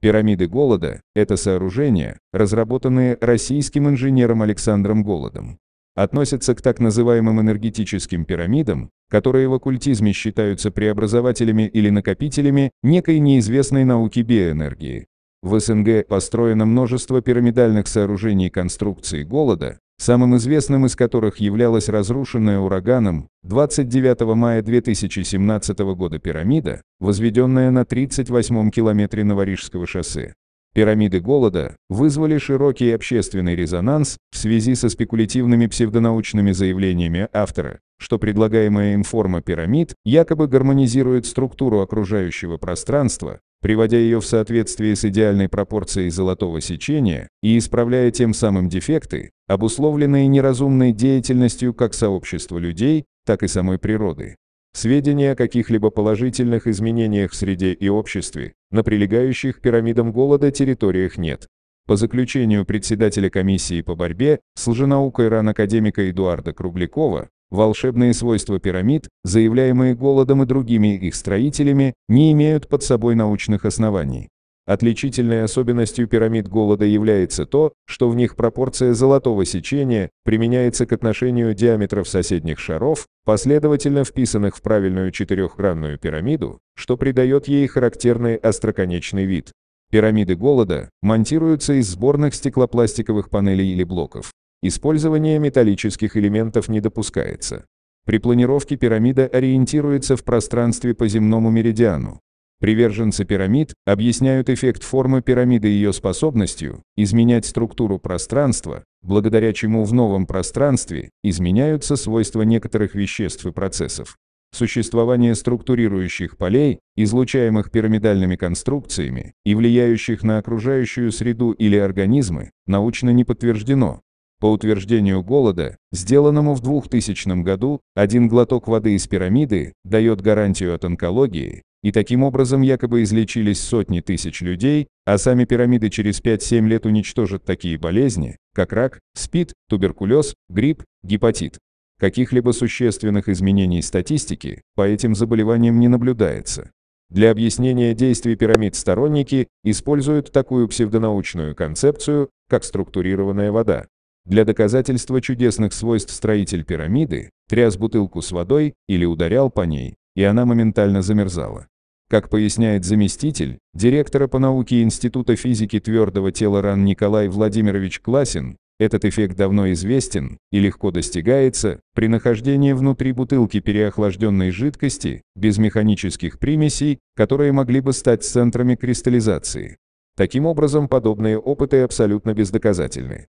Пирамиды Голода – это сооружения, разработанные российским инженером Александром Голодом. Относятся к так называемым энергетическим пирамидам, которые в оккультизме считаются преобразователями или накопителями некой неизвестной науки биоэнергии. В СНГ построено множество пирамидальных сооружений конструкции голода, самым известным из которых являлась разрушенная ураганом 29 мая 2017 года пирамида, возведенная на 38-м километре Новорижского шоссе. Пирамиды голода вызвали широкий общественный резонанс в связи со спекулятивными псевдонаучными заявлениями автора, что предлагаемая им форма пирамид якобы гармонизирует структуру окружающего пространства приводя ее в соответствие с идеальной пропорцией золотого сечения и исправляя тем самым дефекты, обусловленные неразумной деятельностью как сообщества людей, так и самой природы. Сведения о каких-либо положительных изменениях в среде и обществе на прилегающих к пирамидам голода территориях нет. По заключению председателя комиссии по борьбе с лженаукой РАН академика Эдуарда Круглякова, Волшебные свойства пирамид, заявляемые Голодом и другими их строителями, не имеют под собой научных оснований. Отличительной особенностью пирамид голода является то, что в них пропорция золотого сечения применяется к отношению диаметров соседних шаров, последовательно вписанных в правильную четырехгранную пирамиду, что придает ей характерный остроконечный вид. Пирамиды голода монтируются из сборных стеклопластиковых панелей или блоков. Использование металлических элементов не допускается. При планировке пирамида ориентируется в пространстве по земному меридиану. Приверженцы пирамид объясняют эффект формы пирамиды ее способностью изменять структуру пространства, благодаря чему в новом пространстве изменяются свойства некоторых веществ и процессов. Существование структурирующих полей, излучаемых пирамидальными конструкциями и влияющих на окружающую среду или организмы, научно не подтверждено, по утверждению голода, сделанному в 2000 году, один глоток воды из пирамиды дает гарантию от онкологии, и таким образом якобы излечились сотни тысяч людей, а сами пирамиды через 5-7 лет уничтожат такие болезни, как рак, спид, туберкулез, грипп, гепатит. Каких-либо существенных изменений статистики по этим заболеваниям не наблюдается. Для объяснения действий пирамид сторонники используют такую псевдонаучную концепцию, как структурированная вода. Для доказательства чудесных свойств строитель пирамиды тряс бутылку с водой или ударял по ней, и она моментально замерзала. Как поясняет заместитель директора по науке Института физики твердого тела РАН Николай Владимирович Класин, этот эффект давно известен и легко достигается при нахождении внутри бутылки переохлажденной жидкости без механических примесей, которые могли бы стать центрами кристаллизации. Таким образом, подобные опыты абсолютно бездоказательны.